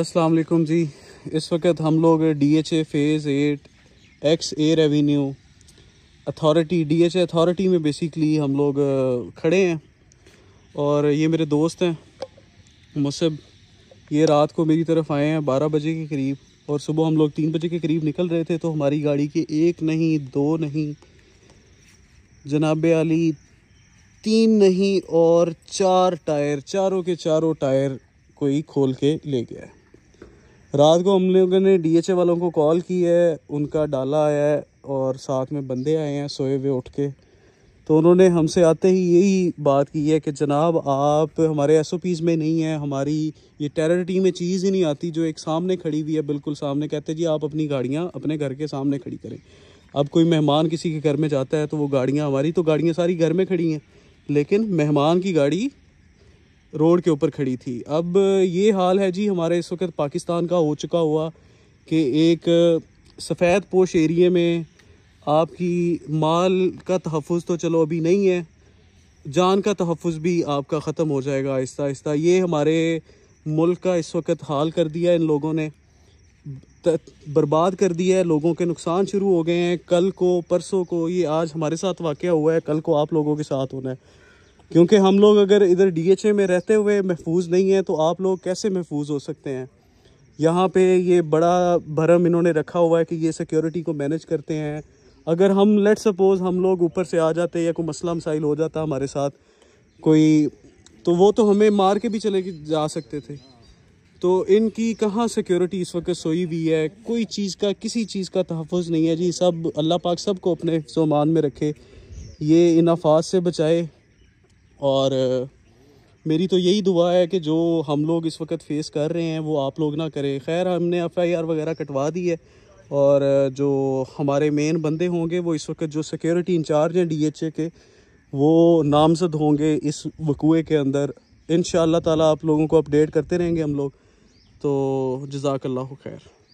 अस्सलाम वालेकुम जी इस वक्त हम लोग DHA phase eight X A revenue authority DHA authority में बेसिकली हम लोग खड़े हैं और ये मेरे दोस्त हैं मुसब ये रात को मेरी तरफ आए हैं बारह बजे के करीब और सुबह हम लोग तीन बजे के करीब निकल रहे थे तो हमारी गाड़ी के एक नहीं दो नहीं जनाब अली तीन नहीं और चार टायर चारों के चारों टायर कोई खोल के ले गया है रात को हम लोगों ने डीएचए वालों को कॉल की है उनका डाला आया है और साथ में बंदे आए हैं सोए हुए उठ के तो उन्होंने हमसे आते ही यही बात की है कि जनाब आप हमारे एस में नहीं हैं हमारी ये टेरर टीम में चीज़ ही नहीं आती जो एक सामने खड़ी हुई है बिल्कुल सामने कहते जी आप अपनी गाड़ियाँ अपने घर के सामने खड़ी करें अब कोई मेहमान किसी के घर में जाता है तो वो गाड़ियाँ हमारी तो गाड़ियाँ सारी घर में खड़ी हैं लेकिन मेहमान की गाड़ी रोड के ऊपर खड़ी थी अब ये हाल है जी हमारे इस वक्त पाकिस्तान का हो चुका हुआ कि एक सफ़ेद पोश एरिए में आपकी माल का तहफ़ तो चलो अभी नहीं है जान का तहफ़ भी आपका ख़त्म हो जाएगा आहिस्ता आहिस्ता ये हमारे मुल्क का इस वक्त हाल कर दिया इन लोगों ने बर्बाद कर दिया है लोगों के नुकसान शुरू हो गए हैं कल को परसों को ये आज हमारे साथ वाक़ हुआ है कल को आप लोगों के साथ होना है क्योंकि हम लोग अगर इधर डीएचए में रहते हुए महफूज नहीं है तो आप लोग कैसे महफूज हो सकते हैं यहाँ पे ये बड़ा भरम इन्होंने रखा हुआ है कि ये सिक्योरिटी को मैनेज करते हैं अगर हम लेट सपोज़ हम लोग ऊपर से आ जाते या कोई मसला मसाइल हो जाता हमारे साथ कोई तो वो तो हमें मार के भी चले जा सकते थे तो इनकी कहाँ सिक्योरिटी इस वक्त सोई हुई है कोई चीज़ का किसी चीज़ का तहफ़ नहीं है जी सब अल्लाह पाक सबको अपने सामान में रखे ये इन अफात से बचाए और मेरी तो यही दुआ है कि जो हम लोग इस वक्त फेस कर रहे हैं वो आप लोग ना करें खैर हमने एफ आई आर वगैरह कटवा दी है और जो हमारे मेन बंदे होंगे वो इस वक्त जो सिक्योरिटी इंचार्ज हैं डी एच ए के वो नामजद होंगे इस वकूए के अंदर इन ताला आप लोगों को अपडेट करते रहेंगे हम लोग तो जजाकल्ला खैर